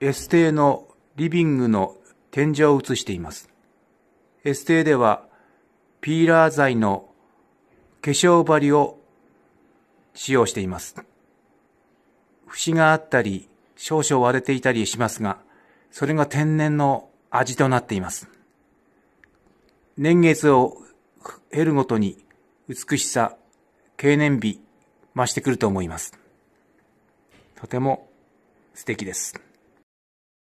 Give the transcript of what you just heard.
S 邸のリビングの天井を映しています。S 邸ではピーラー材の化粧針を使用しています。節があったり少々割れていたりしますが、それが天然の味となっています。年月を経るごとに美しさ、経年日増してくると思います。とても素敵です。